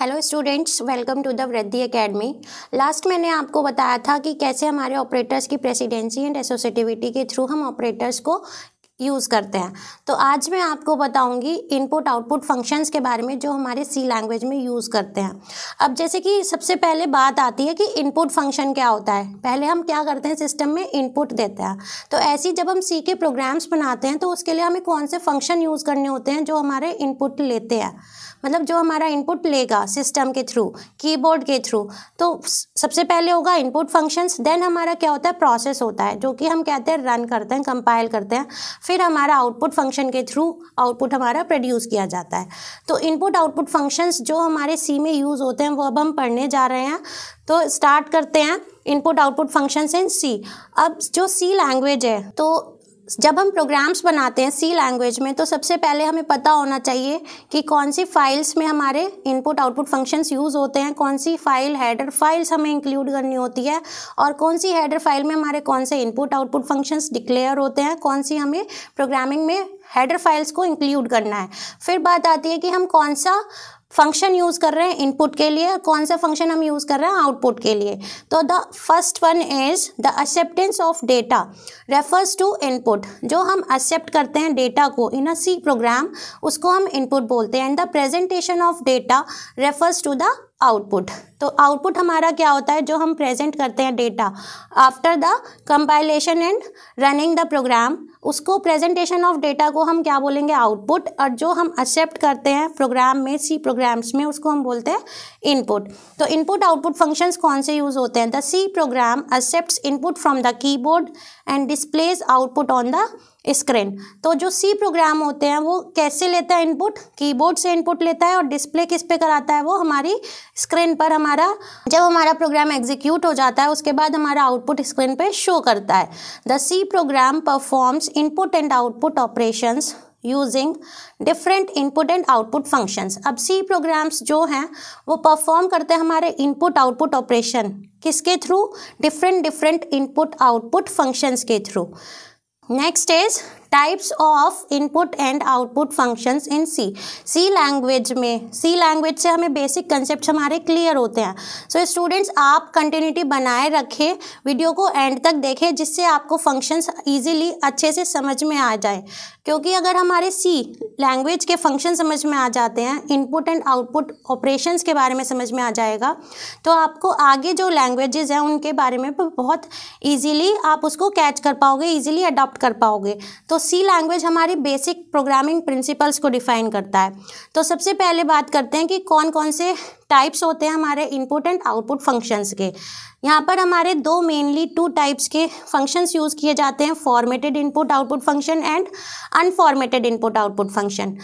hello students welcome to the Vriddhi academy last मैंने आपको बताया था कि कैसे हमारे ऑपरेटर्स की प्रेसिडेंसी एंड एसोसिएटिविटी के थ्रू हम ऑपरेटर्स को यूज़ करते हैं तो आज मैं आपको बताऊंगी इनपुट आउटपुट फंक्शंस के बारे में जो हमारे सी लैंग्वेज में यूज़ करते हैं अब जैसे कि सबसे पहले बात आती है कि इनपुट फंक्शन क्या होता है पहले हम क्या करते हैं सिस्टम में इनपुट देते हैं तो ऐसी जब हम सी के प्रोग्राम्स बनाते हैं तो उसके लिए हमें कौन से फंक्शन यूज़ करने होते हैं जो हमारे इनपुट लेते हैं मतलब जो हमारा इनपुट लेगा सिस्टम के थ्रू कीबोर्ड के थ्रू तो सबसे पहले होगा इनपुट फंक्शंस देन हमारा क्या होता है प्रोसेस होता है जो कि हम कहते हैं रन करते हैं कंपाइल करते हैं फिर हमारा आउटपुट फंक्शन के थ्रू आउटपुट हमारा प्रोड्यूस किया जाता है तो इनपुट आउटपुट फंक्शंस जो हमारे सी में यूज़ होते हैं वो अब हम पढ़ने जा रहे हैं तो स्टार्ट करते हैं input output functions in C अब जो सी लैंग्वेज है तो जब हम प्रोग्राम्स बनाते हैं सी लैंग्वेज में तो सबसे पहले हमें पता होना चाहिए कि कौन सी फाइल्स में हमारे इनपुट आउटपुट फंक्शंस यूज़ होते हैं कौन सी फाइल हैडर फाइल्स हमें इंक्लूड करनी होती है और कौन सी हैडर फाइल में हमारे कौन से इनपुट आउटपुट फंक्शंस डिक्लेयर होते हैं कौन सी हमें प्रोग्रामिंग में हेडर फाइल्स को इंक्लूड करना है फिर बात आती है कि हम कौन सा फंक्शन यूज़ कर रहे हैं इनपुट के लिए कौन सा फंक्शन हम यूज़ कर रहे हैं आउटपुट के लिए तो the first one is the acceptance of data refers to input जो हम एक्सेप्ट करते हैं डेटा को इन अ सी प्रोग्राम उसको हम इनपुट बोलते हैं and the presentation of data refers to the output तो आउटपुट हमारा क्या होता है जो हम प्रेजेंट करते हैं data after the compilation and running the program उसको प्रेजेंटेशन ऑफ डेटा को हम क्या बोलेंगे आउटपुट और जो हम एक्सेप्ट करते हैं प्रोग्राम में सी प्रोग्राम्स में उसको हम बोलते हैं इनपुट तो इनपुट आउटपुट फंक्शंस कौन से यूज़ होते हैं the C program accept input from the keyboard and displays output on the screen तो जो सी प्रोग्राम होते हैं वो कैसे लेता है इनपुट कीबोर्ड से इनपुट लेता है और डिस्प्ले किस पे कराता है वो हमारी स्क्रीन पर हमारा जब हमारा प्रोग्राम एग्जीक्यूट हो जाता है उसके बाद हमारा आउटपुट स्क्रीन पे शो करता है the C program performs input and output operations using different input and output functions अब सी प्रोग्राम्स जो हैं वो परफॉर्म करते हैं हमारे इनपुट आउटपुट ऑपरेशन किसके through different different input output functions के through Next is types of input and output functions in C C language में सी लैंग्वेज से हमें बेसिक कंसेप्ट हमारे क्लियर होते हैं सो so, स्टूडेंट्स आप कंटिन्यूटी बनाए रखें वीडियो को एंड तक देखें जिससे आपको फंक्शंस ईजिली अच्छे से समझ में आ जाए क्योंकि अगर हमारे सी लैंग्वेज के फंक्शन समझ में आ जाते हैं इनपुट एंड आउटपुट ऑपरेशन के बारे में समझ में आ जाएगा तो आपको आगे जो लैंग्वेज हैं उनके बारे में बहुत ईजिली आप उसको कैच कर पाओगे ईजिली अडॉप्ट कर पाओगे तो सी लैंग्वेज हमारी बेसिक प्रोग्रामिंग प्रिंसिपल्स को डिफाइन करता है तो सबसे पहले बात करते हैं कि कौन कौन से टाइप्स होते हैं हमारे इनपुट एंड आउटपुट फंक्शंस के यहाँ पर हमारे दो मेनली टू टाइप्स के फंक्शंस यूज़ किए जाते हैं formatted input output function and unformatted input output function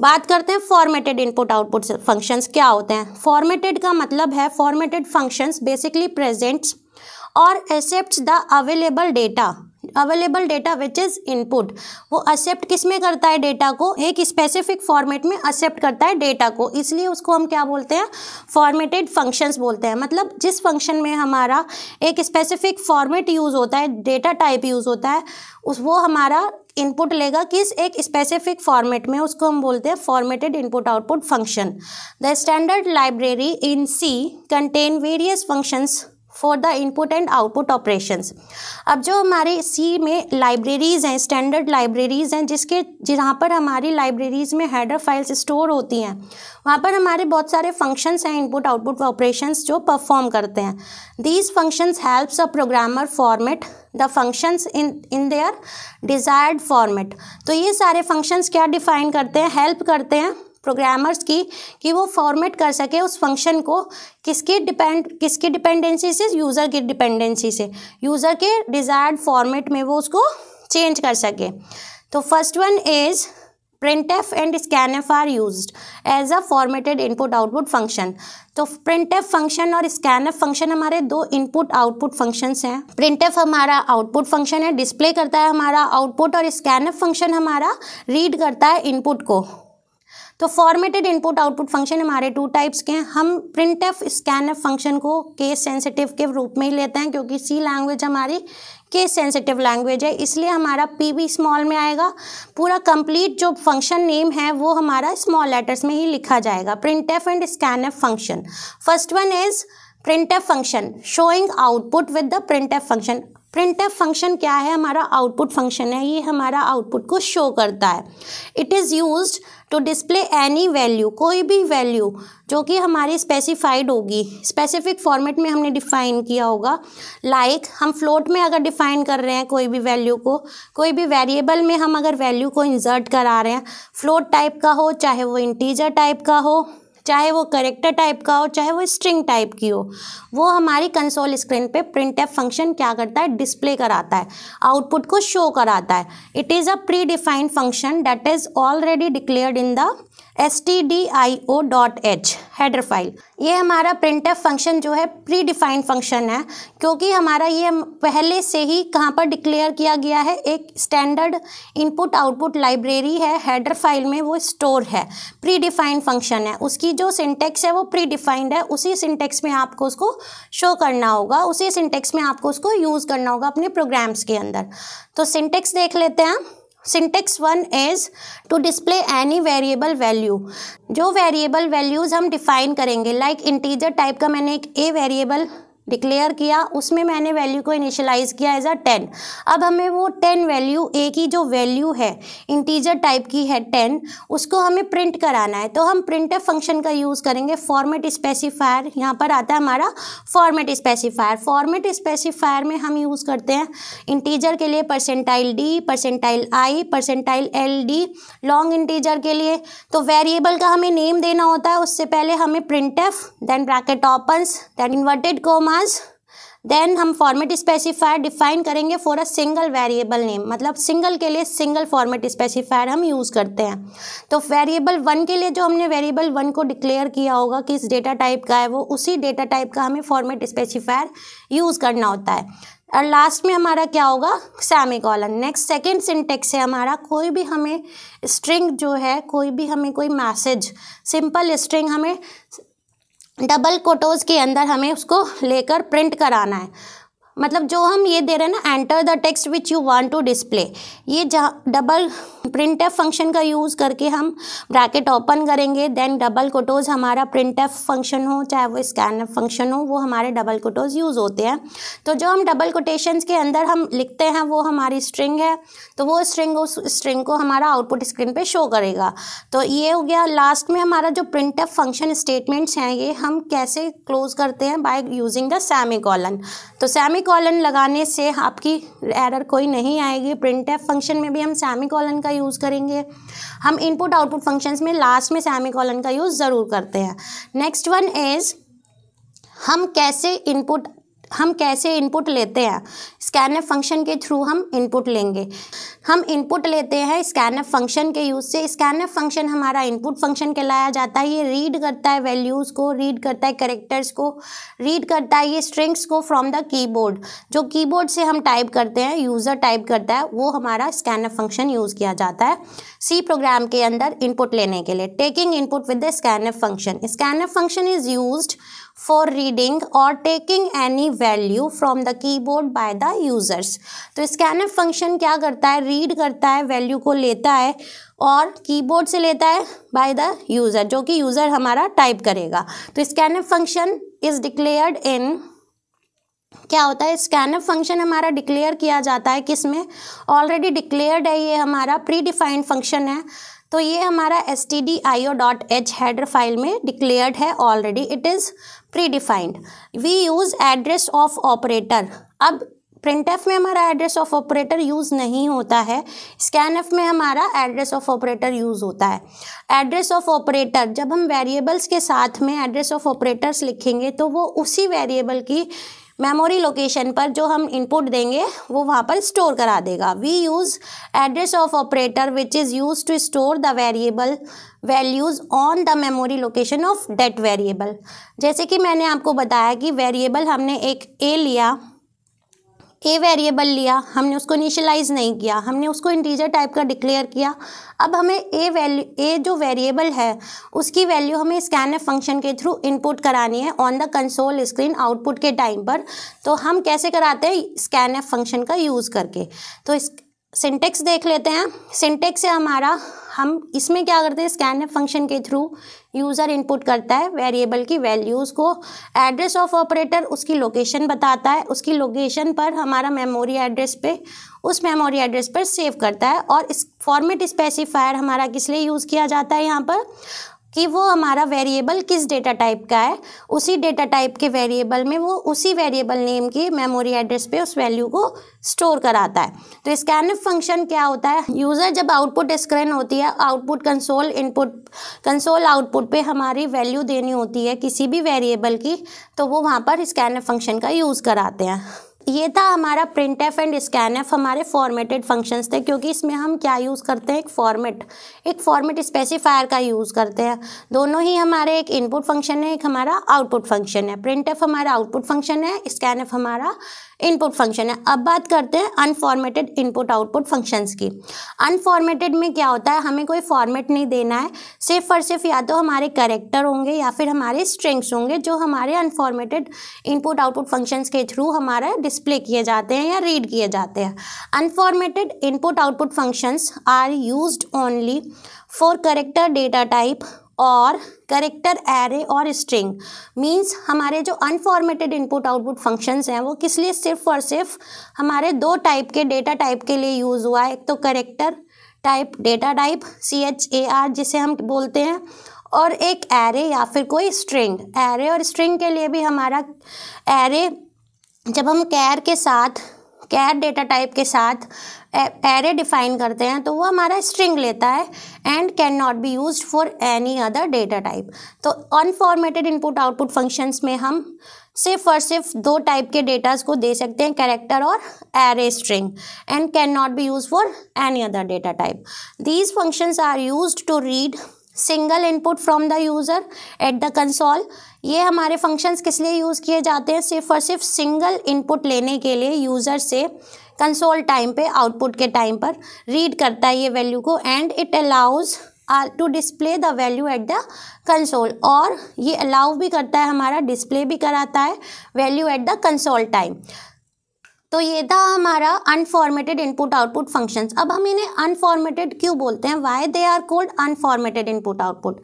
बात करते हैं फॉर्मेटेड इनपुट आउटपुट फंक्शंस क्या होते हैं फॉर्मेटेड का मतलब है फॉर्मेटेड फंक्शंस बेसिकली प्रेजेंट्स और accept the available data available data which is input वो एक्सेप्ट किस में करता है डेटा को एक स्पेसिफिक फॉर्मेट में एक्सेप्ट करता है डेटा को इसलिए उसको हम क्या बोलते हैं फॉर्मेटेड फंक्शंस बोलते हैं मतलब जिस फंक्शन में हमारा एक स्पेसिफिक फॉर्मेट यूज़ होता है डेटा टाइप यूज़ होता है उस वो हमारा इनपुट लेगा किस एक स्पेसिफिक फॉर्मेट में उसको हम बोलते हैं formatted input output function the standard library in C contain various functions for the input and output operations अब जो हमारे सी में लाइब्रेरीज़ हैं स्टैंडर्ड लाइब्रेरीज़ हैं जिसके जहाँ पर हमारी लाइब्रेरीज़ में हेडर फाइल्स स्टोर होती हैं वहाँ पर हमारे बहुत सारे फंक्शंस हैं इनपुट आउटपुट ऑपरेशंस जो परफॉर्म करते हैं these functions helps a programmer format the functions in in their desired format तो ये सारे फंक्शंस क्या डिफाइन करते हैं हेल्प करते हैं प्रोग्रामर्स की कि वो फॉर्मेट कर सके उस फंक्शन को किसके डिपेंड किसकी डिपेंडेंसी से यूज़र की डिपेंडेंसी से यूज़र के डिज़ायर्ड फॉर्मेट में वो उसको चेंज कर सके तो first one is print F and scan F are use as a formatted input output function तो प्रिंट एफ फंक्शन और स्कैन एफ फंक्शन हमारे दो इनपुट आउटपुट फंक्शंस हैं प्रिंट एफ हमारा आउटपुट फंक्शन है डिस्प्ले करता है हमारा आउटपुट और स्कैन एफ फंक्शन हमारा रीड करता है इनपुट को तो फॉर्मेटेड इनपुट आउटपुट फंक्शन हमारे टू टाइप्स के हैं हम print F scan F function को केस सेंसिटिव के रूप में ही लेते हैं क्योंकि सी लैंग्वेज हमारी केस सेंसिटिव लैंग्वेज है इसलिए हमारा पी भी स्मॉल में आएगा पूरा कंप्लीट जो फंक्शन नेम है वो हमारा स्मॉल लेटर्स में ही लिखा जाएगा print F and scan F function first one is print function showing output with the print F function print F function क्या है हमारा आउटपुट फंक्शन है ये हमारा आउटपुट को शो करता है it is use to display any value कोई भी वैल्यू जो कि हमारी स्पेसिफाइड होगी स्पेसिफिक फॉर्मेट में हमने डिफाइन किया होगा लाइक like, हम फ्लोट में अगर डिफाइन कर रहे हैं कोई भी वैल्यू को कोई भी वेरिएबल में हम अगर वैल्यू को इंजर्ट करा रहे हैं फ्लोट टाइप का हो चाहे वो इंटीजर टाइप का हो चाहे वो करेक्टर टाइप का हो चाहे वो स्ट्रिंग टाइप की हो वो हमारी कंसोल स्क्रीन पे प्रिंट एफ फंक्शन क्या करता है डिस्प्ले कराता है आउटपुट को शो कराता है it is a predefined function that is already declared in the S T D I O dot H header file ये हमारा प्रिंट एफ फंक्शन जो है प्री डिफाइंड फंक्शन है क्योंकि हमारा ये पहले से ही कहाँ पर डिक्लेयर किया गया है एक स्टैंडर्ड इनपुट आउटपुट लाइब्रेरी है हेडर फाइल में वो स्टोर है प्री डिफाइंड फंक्शन है उसकी जो सिंटेक्स है वो प्री डिफाइंड है उसी सिंटेक्स में आपको उसको शो करना होगा उसी सिंटेक्स में आपको उसको यूज़ करना होगा अपने प्रोग्राम्स के अंदर तो सिंटेक्स देख लेते हैं syntax one is to display any variable value जो वेरिएबल वैल्यूज़ हम डिफाइन करेंगे लाइक like इंटीजर टाइप का मैंने एक ए वेरिएबल डिक्लेयर किया उसमें मैंने वैल्यू को इनिशलाइज किया एज अ टेन अब हमें वो टेन वैल्यू ए की जो वैल्यू है इंटीजर टाइप की है टेन उसको हमें प्रिंट कराना है तो हम प्रिंट फंक्शन का यूज़ करेंगे फॉर्मेट स्पेसिफायर यहाँ पर आता है हमारा फॉर्मेट स्पेसिफायर फॉर्मेट स्पेसिफायर में हम यूज़ करते हैं इंटीजर के लिए percentile D percentile I percentile L D long integer के लिए तो वेरिएबल का हमें नेम देना होता है उससे पहले हमें print then bracket opens then inverted comma commas then हम फॉर्मेट स्पेसिफायर डिफाइन करेंगे for a single variable name मतलब सिंगल के लिए सिंगल फॉर्मेट स्पेसिफायर हम यूज़ करते हैं तो वेरिएबल वन के लिए जो हमने वेरिएबल वन को डिक्लेयर किया होगा किस डेटा टाइप का है वो उसी डेटा टाइप का हमें फॉर्मेट स्पेसिफायर यूज़ करना होता है और लास्ट में हमारा क्या होगा semicolon next second syntax है हमारा कोई भी हमें स्ट्रिंग जो है कोई भी हमें कोई मैसेज सिंपल स्ट्रिंग हमें डबल कोटोज़ के अंदर हमें उसको लेकर प्रिंट कराना है मतलब जो हम ये दे रहे हैं ना enter the text which you want to display ये जहाँ डबल प्रिंट एफ फंक्शन का यूज़ करके हम ब्रैकेट ओपन करेंगे देन डबल कोटोज हमारा प्रिंट एफ फंक्शन हो चाहे वो स्कैन एफ फंक्शन हो वो हमारे डबल कोटोज यूज़ होते हैं तो जो हम डबल कोटेशन के अंदर हम लिखते हैं वो हमारी स्ट्रिंग है तो वो स्ट्रिंग उस स्ट्रिंग को हमारा आउटपुट स्क्रीन पर शो करेगा तो ये हो गया लास्ट में हमारा जो प्रिंट एफ फंक्शन स्टेटमेंट्स हैं ये हम कैसे क्लोज करते हैं by using the semicolon तो सेमी कॉलन लगाने से आपकी एरर कोई नहीं आएगी प्रिंट एफ फंक्शन में भी हम सेमी कॉलन का यूज़ करेंगे हम इनपुट आउटपुट फंक्शंस में लास्ट में सेमी कॉलन का यूज़ ज़रूर करते हैं नेक्स्ट वन इज़ हम कैसे इनपुट हम कैसे इनपुट लेते हैं स्कैनर फंक्शन के थ्रू हम इनपुट लेंगे हम इनपुट लेते हैं स्कैनर फंक्शन के यूज़ से स्कैनर फंक्शन हमारा इनपुट फंक्शन कहलाया जाता है ये रीड करता है वैल्यूज़ को रीड करता है करेक्टर्स को रीड करता है ये स्ट्रिंग्स को फ्रॉम द कीबोर्ड जो कीबोर्ड से हम टाइप करते हैं यूज़र टाइप करता है वो हमारा स्कैनर फंक्शन यूज़ किया जाता है सी प्रोग्राम के अंदर इनपुट लेने के लिए taking input with the scanner function scanner function is use for reading और taking any value from the keyboard by the users तो स्कैनर फंक्शन क्या करता है रीड करता है वैल्यू को लेता है और कीबोर्ड से लेता है बाय द यूजर जो कि यूजर हमारा टाइप करेगा तो scanner function is declared in क्या होता है स्कैनर फंक्शन हमारा डिक्लेयर किया जाता है किस में ऑलरेडी डिक्लेयर्ड है ये हमारा प्री डिफाइंड फंक्शन है तो ये हमारा S T D I O dot H header file में डिक्लेयर्ड है already it is predefined we use address of operator अब प्रिंट एफ में हमारा एड्रेस ऑफ ऑपरेटर यूज़ नहीं होता है स्कैन एफ में हमारा एड्रेस ऑफ ऑपरेटर यूज़ होता है एड्रेस ऑफ ऑपरेटर जब हम वेरिएबल्स के साथ में एड्रेस ऑफ ऑपरेटर्स लिखेंगे तो वो उसी वेरिएबल की मेमोरी लोकेशन पर जो हम इनपुट देंगे वो वहाँ पर स्टोर करा देगा we use address of operator which is use to store the variable values on the memory location of that variable जैसे कि मैंने आपको बताया कि वेरिएबल हमने एक ए लिया ए वेरिएबल लिया हमने उसको इनिशलाइज नहीं किया हमने उसको इंटीजर टाइप का डिक्लेयर किया अब हमें ए वैल्यू ए जो वेरिएबल है उसकी वैल्यू हमें स्कैन फंक्शन के थ्रू इनपुट करानी है on the console screen output के टाइम पर तो हम कैसे कराते हैं स्कैन फंक्शन का यूज़ करके तो इस सिंटेक्स देख लेते हैं सिंटेक्स से हमारा हम इसमें क्या करते हैं स्कैन फंक्शन के थ्रू यूज़र इनपुट करता है वेरिएबल की वैल्यूज़ को एड्रेस ऑफ ऑपरेटर उसकी लोकेशन बताता है उसकी लोकेशन पर हमारा मेमोरी एड्रेस पे उस मेमोरी एड्रेस पर सेव करता है और इस फॉर्मेट स्पेसिफायर हमारा किस लिए यूज़ किया जाता है यहाँ पर कि वो हमारा वेरिएबल किस डेटा टाइप का है उसी डेटा टाइप के वेरिएबल में वो उसी वेरिएबल नेम के मेमोरी एड्रेस पे उस वैल्यू को स्टोर कराता है तो स्कैन फंक्शन क्या होता है यूज़र जब आउटपुट स्क्रैन होती है output console input console output पे हमारी वैल्यू देनी होती है किसी भी वेरिएबल की तो वो वहाँ पर स्कैन फंक्शन का यूज़ कराते हैं ये था हमारा print F and scan F हमारे फॉर्मेटेड फंक्शंस थे क्योंकि इसमें हम क्या यूज़ करते हैं एक फॉर्मेट एक फॉर्मेट स्पेसिफायर का यूज़ करते हैं दोनों ही हमारे एक इनपुट फंक्शन है एक हमारा आउटपुट फंक्शन है प्रिंट एफ हमारा आउटपुट फंक्शन है स्कैन एफ हमारा इनपुट फंक्शन है अब बात करते हैं अनफॉर्मेटेड इनपुट आउटपुट फंक्शंस की अनफॉर्मेटेड में क्या होता है हमें कोई फॉर्मेट नहीं देना है सिर्फ और सिर्फ या तो हमारे करेक्टर होंगे या फिर हमारे स्ट्रिंग्स होंगे जो हमारे अनफॉर्मेटेड इनपुट आउटपुट फंक्शंस के थ्रू हमारा डिस्प्ले किए जाते हैं या रीड किए जाते हैं unformatted input output functions are used only for character data type और करेक्टर एरे और स्ट्रिंग मींस हमारे जो अनफॉर्मेटेड इनपुट आउटपुट फंक्शंस हैं वो किस लिए सिर्फ और सिर्फ हमारे दो टाइप के डेटा टाइप के लिए यूज़ हुआ है एक तो character type data type C H A R जिसे हम बोलते हैं और एक एरे या फिर कोई स्ट्रिंग एरे और स्ट्रिंग के लिए भी हमारा एरे जब हम कैर के साथ कैर डेटा टाइप के साथ एरे डिफाइन करते हैं तो वो हमारा स्ट्रिंग लेता है and can not be use for any other data type तो अनफॉर्मेटेड इनपुट आउटपुट फंक्शंस में हम सिर्फ और सिर्फ दो टाइप के डेटाज को दे सकते हैं कैरेक्टर और array string and can not be use for any other data type these functions are use to read single input from the user at the console ये हमारे फंक्शंस किस लिए यूज़ किए जाते हैं सिर्फ और सिर्फ सिंगल इनपुट लेने के लिए यूज़र से कंसोल टाइम पे आउटपुट के टाइम पर रीड करता है ये वैल्यू को and it allows to display the value at the console और ये अलाउ भी करता है हमारा डिस्प्ले भी कराता है value at the console time तो ये था हमारा अनफॉर्मेटेड इनपुट आउटपुट फंक्शन अब हम इन्हें अनफॉर्मेटेड क्यों बोलते हैं why they are called unformatted input output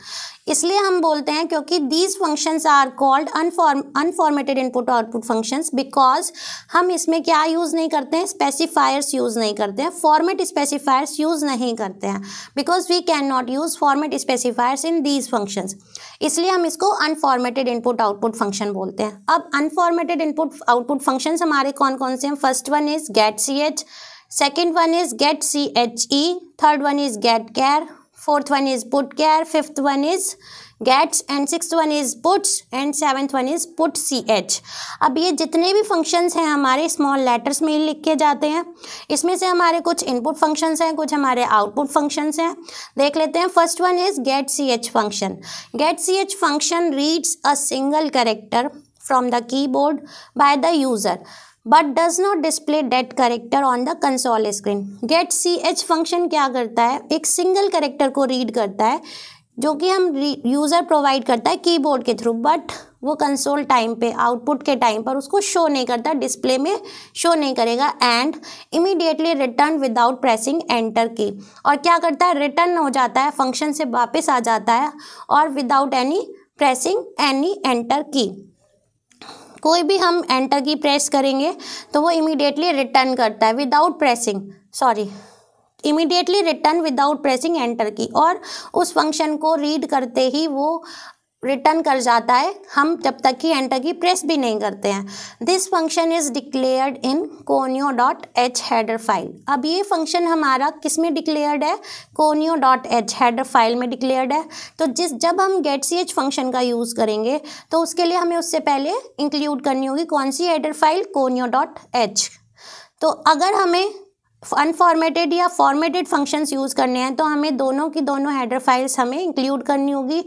इसलिए हम बोलते हैं क्योंकि these functions are called unform unformatted input output functions because हम इसमें क्या यूज़ नहीं करते हैं स्पेसिफायर्स यूज़ नहीं करते हैं फॉर्मेट स्पेसिफायर्स यूज़ नहीं करते हैं because we can not use format specifiers in these functions इसलिए हम इसको अनफॉर्मेटेड इनपुट आउटपुट फंक्शन बोलते हैं अब अनफॉर्मेटेड इनपुट आउटपुट फंक्शंस हमारे कौन कौन से हैं get C H second one is get C H E third one is get char fourth one is put char fifth one is gets and six one is puts and seventh one is put C H अब ये जितने भी functions हैं हमारे small letters में ही के जाते हैं इसमें से हमारे कुछ इनपुट फंक्शंस हैं कुछ हमारे आउटपुट फंक्शंस हैं देख लेते हैं first one is get C H function get C H function reads a single character from the keyboard by the user but does not display that character on the console screen get C H function क्या करता है एक single character को read करता है जो कि हम यूज़र प्रोवाइड करता है कीबोर्ड के थ्रू बट वो कंसोल टाइम पे आउटपुट के टाइम पर उसको शो नहीं करता डिस्प्ले में शो नहीं करेगा and immediately return without pressing enter key और क्या करता है रिटर्न हो जाता है फंक्शन से वापस आ जाता है और without any pressing any enter key कोई भी हम एंटर की प्रेस करेंगे तो वो इमीडिएटली रिटर्न करता है without pressing sorry immediately return without pressing enter key और उस फंक्शन को रीड करते ही वो रिटर्न कर जाता है हम जब तक कि एंटर की प्रेस भी नहीं करते हैं this function is declared in conio dot H header file अब ये फंक्शन हमारा किस में डिक्लेयर्ड है conio dot H header file में डिक्लेयर्ड है तो जिस जब हम गेट सी एच फंक्शन का यूज़ करेंगे तो उसके लिए हमें उससे पहले इंक्लूड करनी होगी कौन सी header file conio dot H तो अगर हमें अनफॉर्मेटेड या फॉर्मेटेड फंक्शंस यूज़ करने हैं तो हमें दोनों की दोनों हेडर फाइल्स हमें इंक्लूड करनी होगी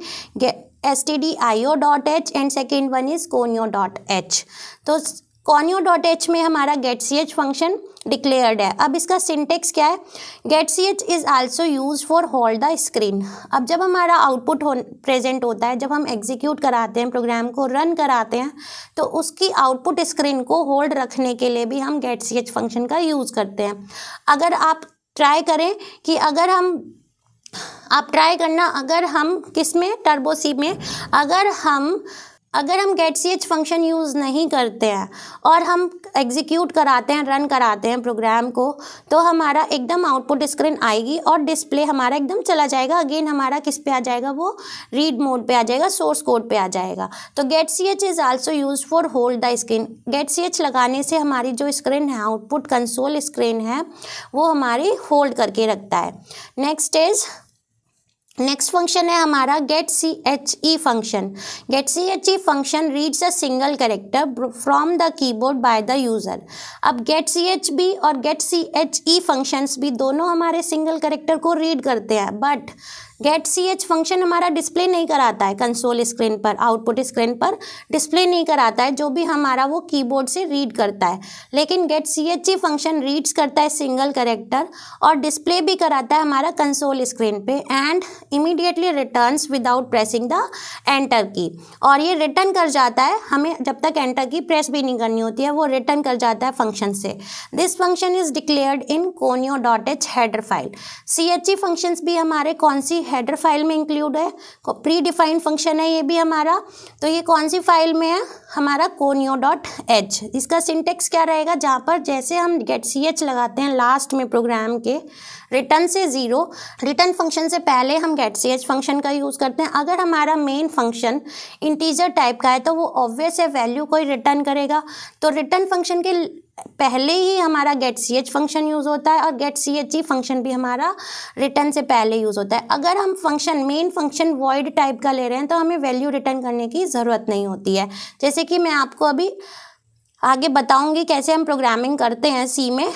S T D I O dot H and second one is conio dot H तो कॉनियो डॉट एच में हमारा get C H function declared है अब इसका सिंटेक्स क्या है get C H is also use for hold the screen अब जब हमारा आउटपुट हो प्रेजेंट होता है जब हम एग्जीक्यूट कराते हैं प्रोग्राम को रन कराते हैं तो उसकी आउटपुट स्क्रीन को होल्ड रखने के लिए भी हम गेट सी एच फंक्शन का यूज़ करते हैं अगर आप ट्राई करें कि अगर हम आप ट्राई करना अगर हम किस में टर्बो सी में अगर हम अगर हम get C H function use नहीं करते हैं और हम एग्जीक्यूट कराते हैं रन कराते हैं प्रोग्राम को तो हमारा एकदम आउटपुट स्क्रीन आएगी और डिस्प्ले हमारा एकदम चला जाएगा अगेन हमारा किस पे आ जाएगा वो रीड मोड पे आ जाएगा सोर्स कोड पे आ जाएगा तो get C H is also use for hold the screen get C H लगाने से हमारी जो स्क्रीन है आउटपुट कंसोल स्क्रीन है वो हमारी होल्ड करके रखता है नेक्स्ट इज़ नेक्स्ट फंक्शन है हमारा get C H E function get C H E function reads a single character from the keyboard by the user अब गेट सी एच बी और get C H E functions भी दोनों हमारे single character को read करते हैं but get C H function हमारा display नहीं कराता है कंसोल स्क्रीन पर आउटपुट स्क्रीन पर डिस्प्ले नहीं कराता है जो भी हमारा वो कीबोर्ड से रीड करता है लेकिन गेट सी एच ही फंक्शन रीड्स करता है सिंगल करेक्टर और डिस्प्ले भी कराता है हमारा कंसोल स्क्रीन पे and immediately return without pressing the enter key और ये रिटर्न कर जाता है हमें जब तक एंटर की प्रेस भी नहीं करनी होती है वो रिटर्न कर जाता है फंक्शन से this function is declared in conio dot H header file C H E functions भी हमारे कौन सी हेडर फाइल में इंक्लूड है प्री डिफाइंड फंक्शन है ये भी हमारा तो ये कौन सी फाइल में है हमारा कोनियो डॉट एच इसका सिंटेक्स क्या रहेगा जहाँ पर जैसे हम गेट सी एच लगाते हैं लास्ट में प्रोग्राम के रिटर्न से ज़ीरो रिटर्न फंक्शन से पहले हम गेट सी एच फंक्शन का यूज़ करते हैं अगर हमारा मेन फंक्शन इंटीजर टाइप का है तो वो ऑब्वियस है वैल्यू कोई रिटर्न करेगा तो रिटर्न फंक्शन के पहले ही हमारा get C H function use होता है और get C H E function भी हमारा रिटर्न से पहले यूज़ होता है अगर हम function main function void type का ले रहे हैं तो हमें वैल्यू रिटर्न करने की ज़रूरत नहीं होती है जैसे कि मैं आपको अभी आगे बताऊंगी कैसे हम प्रोग्रामिंग करते हैं सी में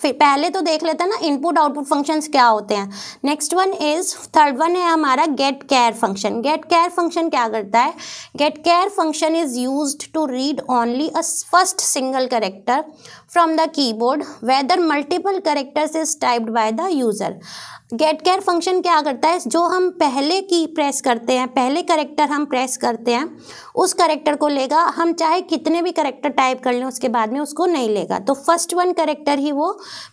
फिर पहले तो देख लेते हैं ना इनपुट आउटपुट फंक्शंस क्या होते हैं next one is third one है हमारा get char function get char function क्या करता है get char function is use to read only a first single character from the keyboard whether multiple characters is typed by the user get char function क्या करता है जो हम पहले की प्रेस करते हैं पहले करेक्टर हम प्रेस करते हैं उस करेक्टर को लेगा हम चाहे कितने भी करेक्टर टाइप कर लें उसके बाद में उसको नहीं लेगा तो फर्स्ट वन करेक्टर ही वो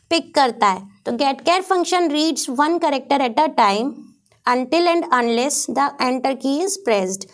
पिक करता है तो get char function reads one character at a time until and unless the enter key is pressed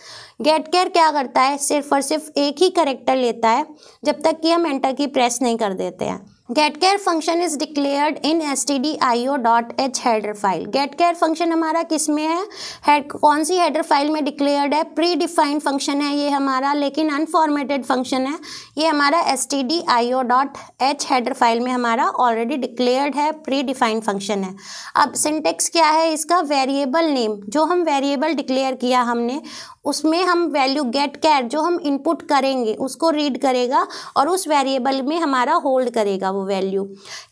get char क्या करता है सिर्फ और सिर्फ एक ही करेक्टर लेता है जब तक कि हम एंटर की प्रेस नहीं कर देते हैं get char function is declared in S T D I O dot H header file char function हमारा किस में है Head, कौन सी हेडर फाइल में डिक्लेयर्ड है प्री डिफाइंड फंक्शन है ये हमारा लेकिन अनफॉर्मेटेड फंक्शन है ये हमारा S T D I O dot H header file में हमारा ऑलरेडी डिक्लेयर्ड है प्री डिफाइंड फंक्शन है अब सिंटेक्स क्या है इसका वेरिएबल नेम जो हम वेरिएबल डिक्लेयर किया हमने उसमें हम वैल्यू गेट कैर जो हम इनपुट करेंगे उसको रीड करेगा और उस वेरिएबल में हमारा होल्ड करेगा वो वैल्यू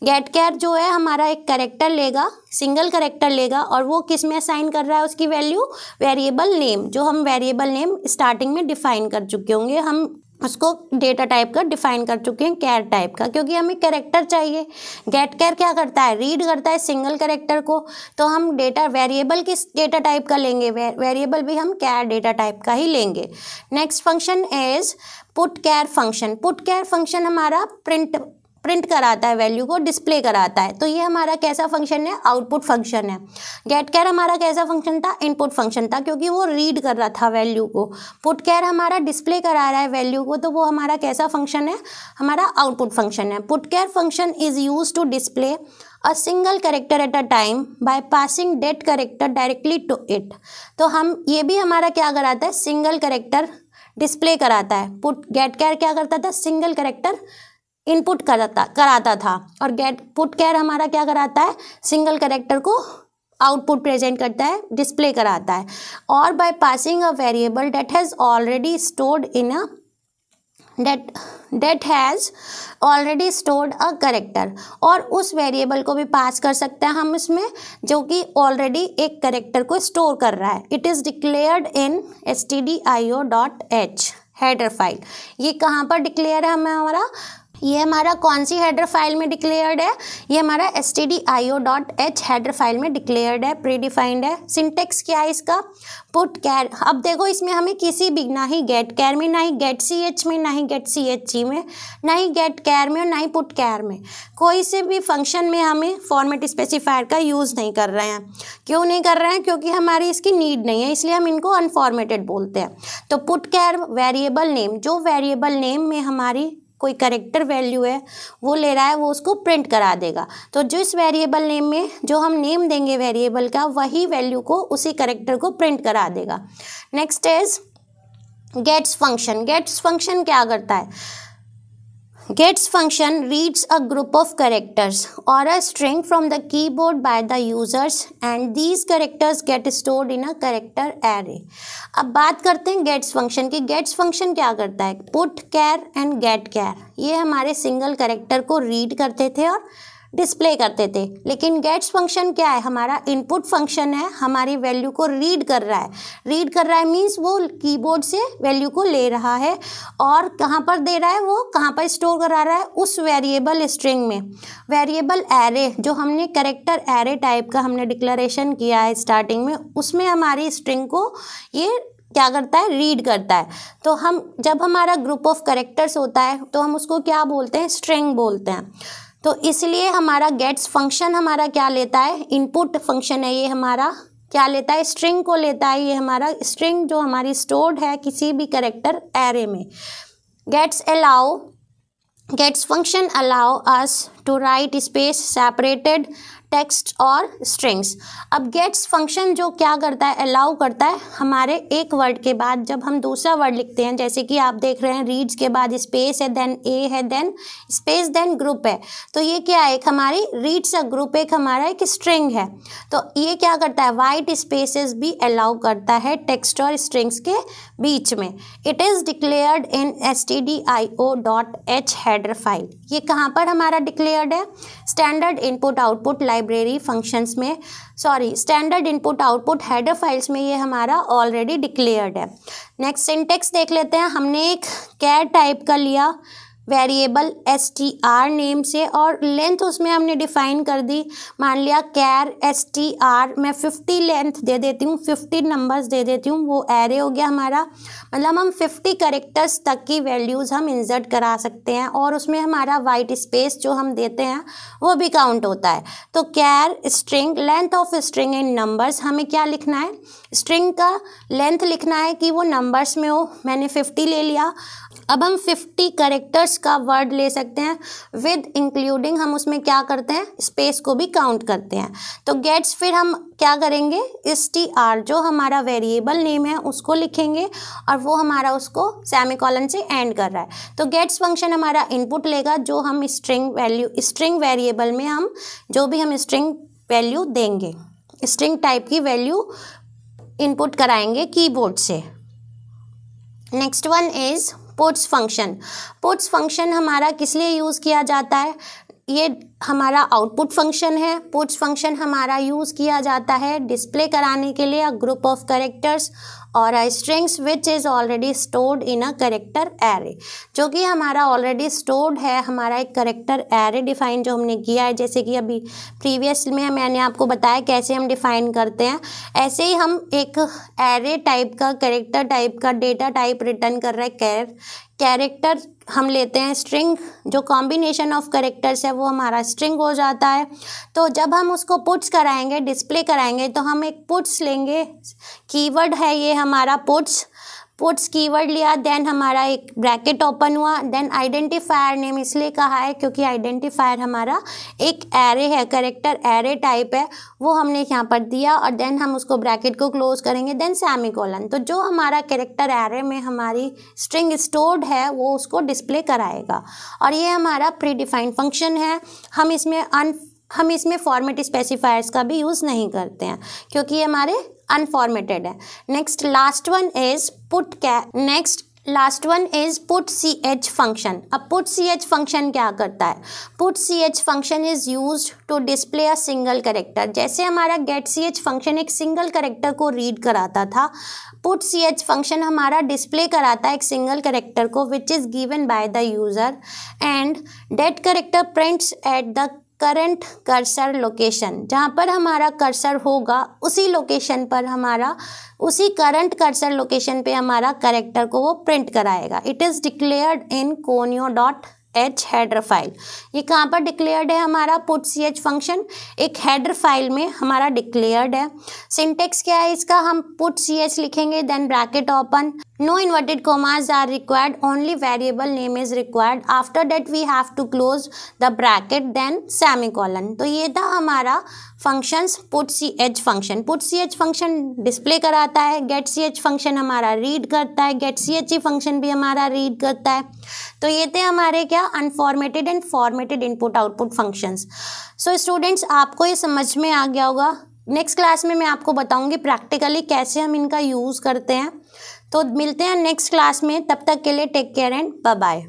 गेट कैर जो है हमारा एक करेक्टर लेगा सिंगल करेक्टर लेगा और वो किस में असाइन कर रहा है उसकी वैल्यू वेरिएबल नेम जो हम वेरिएबल नेम स्टार्टिंग में डिफाइन कर चुके होंगे हम उसको डेटा टाइप का डिफाइन कर चुके हैं कैर टाइप का क्योंकि हमें करेक्टर चाहिए गेट कैर क्या करता है रीड करता है सिंगल करेक्टर को तो हम डेटा वेरिएबल किस डेटा टाइप का लेंगे वेरिएबल भी हम कैर डेटा टाइप का ही लेंगे next function is put char function put char function हमारा प्रिंट प्रिंट कराता है वैल्यू को डिस्प्ले कराता है तो ये हमारा कैसा फंक्शन है आउटपुट फंक्शन है गेट कैर हमारा कैसा फंक्शन था इनपुट फंक्शन था क्योंकि वो रीड कर रहा था वैल्यू को पुट कैर हमारा डिस्प्ले करा रहा है वैल्यू को तो वो हमारा कैसा फंक्शन है हमारा आउटपुट फंक्शन है put char function is use to display a single character at a time by passing that character directly to it तो हम ये भी हमारा क्या कराता है सिंगल करेक्टर डिस्प्ले कराता है पुट गेट कैर क्या करता था सिंगल करेक्टर इनपुट कराता कराता था और गेट पुट कैर हमारा क्या कराता है सिंगल करेक्टर को आउटपुट प्रेजेंट करता है डिस्प्ले कराता है और by passing a variable that has already stored in a that that has already stored a character और उस वेरिएबल को भी पास कर सकते हैं हम इसमें जो कि ऑलरेडी एक करेक्टर को स्टोर कर रहा है it is declared in S T D I O dot H header file ये कहाँ पर डिक्लेयर है हमें हमारा ये हमारा कौन सी हेडर फाइल में डिक्लेयर्ड है ये हमारा S T D I O dot H header file में डिक्लेयर्ड है प्रीडिफाइंड है सिंटेक्स क्या है इसका पुट कैर अब देखो इसमें हमें किसी भी ना ही गेट कैर में ना ही गेट सी एच में ना ही गेट सी एच ई में ना ही गेट कैर में और ना ही पुट कैर में कोई से भी फंक्शन में हमें फॉर्मेट स्पेसिफायर का यूज़ नहीं कर रहे हैं क्यों नहीं कर रहे हैं क्योंकि हमारी इसकी नीड नहीं है इसलिए हम इनको अनफॉर्मेटेड बोलते हैं तो पुट कैर वेरिएबल नेम जो वेरिएबल नेम में हमारी कोई करेक्टर वैल्यू है वो ले रहा है वो उसको प्रिंट करा देगा तो जिस वेरिएबल नेम में जो हम नेम देंगे वेरिएबल का वही वैल्यू को उसी करेक्टर को प्रिंट करा देगा next is gets function gets function क्या करता है gets function reads a group of characters or a string from the keyboard by the users and these characters get stored in a character array अब बात करते हैं gets function की gets function क्या करता है put care and get care ये हमारे सिंगल character को read करते थे और डिस्प्ले करते थे लेकिन गेट्स फंक्शन क्या है हमारा इनपुट फंक्शन है हमारी वैल्यू को रीड कर रहा है रीड कर रहा है मीन्स वो कीबोर्ड से वैल्यू को ले रहा है और कहाँ पर दे रहा है वो कहाँ पर स्टोर करा रहा है उस वेरिएबल स्ट्रिंग में वेरिएबल एरे जो हमने करेक्टर एरे टाइप का हमने डिक्लेरेशन किया है स्टार्टिंग में उसमें हमारी स्ट्रिंग को ये क्या करता है रीड करता है तो हम जब हमारा ग्रुप ऑफ करेक्टर्स होता है तो हम उसको क्या बोलते हैं स्ट्रिंग बोलते हैं तो इसलिए हमारा गेट्स फंक्शन हमारा क्या लेता है इनपुट फंक्शन है ये हमारा क्या लेता है स्ट्रिंग को लेता है ये हमारा स्ट्रिंग जो हमारी स्टोर्ड है किसी भी करेक्टर एरे में gets allow gets function allow us to write space separated text और स्ट्रिंग्स अब गेट्स फंक्शन जो क्या करता है अलाउ करता है हमारे एक वर्ड के बाद जब हम दूसरा वर्ड लिखते हैं जैसे कि आप देख रहे हैं रीड्स के बाद स्पेस है देन ए है देन स्पेस देन ग्रुप है तो ये क्या है एक हमारी रीड्स का ग्रुप एक हमारा एक स्ट्रिंग है तो ये क्या करता है वाइट स्पेसेस भी अलाउ करता है टेक्स्ट और स्ट्रिंग्स के बीच में it is declared in S T D I O dot H header file ये कहाँ पर हमारा डिक्लेयर्ड है standard input output live library functions में sorry standard input output header files में ये हमारा ऑलरेडी डिक्लेयर्ड है नेक्स्ट सिंटेक्स देख लेते हैं हमने एक कैर टाइप का लिया variable S T R name से और लेंथ उसमें हमने डिफाइन कर दी मान लिया कैर एस टी आर मैं फिफ्टी लेंथ दे देती हूँ फिफ्टी नंबर्स दे देती हूँ वो एरे हो गया हमारा मतलब हम फिफ्टी करेक्टर्स तक की वैल्यूज़ हम इंसर्ट करा सकते हैं और उसमें हमारा वाइट स्पेस जो हम देते हैं वो भी काउंट होता है तो char string length of string in numbers हमें क्या लिखना है स्ट्रिंग का लेंथ लिखना है कि वो नंबर्स में हो मैंने फिफ्टी ले लिया अब हम 50 करेक्टर्स का वर्ड ले सकते हैं विद इंक्लूडिंग हम उसमें क्या करते हैं स्पेस को भी काउंट करते हैं तो गेट्स फिर हम क्या करेंगे एस टी आर जो हमारा वेरिएबल नेम है उसको लिखेंगे और वो हमारा उसको सेमिकॉलन से एंड कर रहा है तो गेट्स फंक्शन हमारा इनपुट लेगा जो हम स्ट्रिंग वैल्यू स्ट्रिंग वेरिएबल में हम जो भी हम स्ट्रिंग वैल्यू देंगे स्ट्रिंग टाइप की वैल्यू इनपुट कराएंगे कीबोर्ड से next one is puts function puts function हमारा किस लिए यूज़ किया जाता है ये हमारा आउटपुट फंक्शन है पोट्स फंक्शन हमारा यूज़ किया जाता है डिस्प्ले कराने के लिए अ ग्रुप ऑफ करेक्टर्स और strings which is already stored in a character array जो कि हमारा ऑलरेडी स्टोर्ड है हमारा एक करेक्टर एरे डिफाइन जो हमने किया है जैसे कि अभी प्रीवियस में मैंने आपको बताया कैसे हम डिफाइन करते हैं ऐसे ही हम एक एरे टाइप का करेक्टर टाइप का डेटा टाइप रिटर्न कर रहे हैं कैर कैरेक्टर हम लेते हैं स्ट्रिंग जो कॉम्बिनेशन ऑफ करेक्टर्स है वो हमारा स्ट्रिंग हो जाता है तो जब हम उसको पुट्स कराएंगे डिस्प्ले कराएंगे तो हम एक पुट्स लेंगे कीवर्ड है ये हमारा पुट्स पुट्स कीवर्ड लिया देन हमारा एक ब्रैकेट ओपन हुआ देन आइडेंटिफायर नेम इसलिए कहा है क्योंकि आइडेंटिफायर हमारा एक एरे है करेक्टर एरे टाइप है वो हमने यहाँ पर दिया और देन हम उसको ब्रैकेट को क्लोज करेंगे देन सेमी तो जो हमारा करेक्टर एरे में हमारी स्ट्रिंग स्टोर्ड है वो उसको डिस्प्ले कराएगा और ये हमारा प्री डिफाइंड फंक्शन है हम इसमें अन हम इसमें फॉर्मेट स्पेसिफायर्स का भी यूज़ नहीं करते हैं क्योंकि ये हमारे अनफॉर्मेटेड है next last one is put कै next last one is put C H function अब पुट सी एच फंक्शन क्या करता है put C H function is use to display a single character जैसे हमारा गेट सी एच फंक्शन एक single character को read कराता था पुट सी एच फंक्शन हमारा डिस्प्ले कराता है एक सिंगल करेक्टर को which is given by the user and date character prints at the current cursor location जहाँ पर हमारा कर्सर होगा उसी लोकेशन पर हमारा उसी करंट कर्सर लोकेशन पे हमारा करेक्टर को वो प्रिंट कराएगा it is declared in conio dot H header file ये कहाँ पर डिक्लेयर्ड है हमारा पुट सी एच फंक्शन एक हेडर फाइल में हमारा डिक्लेयर्ड है सिंटेक्स क्या है इसका हम पुट सी एच लिखेंगे then bracket open no inverted commas are required only variable name is required after that we have to close the bracket then semicolon तो ये था हमारा functions put C H function put C H function display कराता है get C H function हमारा read करता है get C H E function भी हमारा रीड करता है तो ये थे हमारे क्या unformatted and formatted input output functions so students आपको ये समझ में आ गया होगा नेक्स्ट क्लास में मैं आपको बताऊंगी प्रैक्टिकली कैसे हम इनका यूज़ करते हैं तो मिलते हैं नेक्स्ट क्लास में तब तक के लिए टेक केयर एंड बाय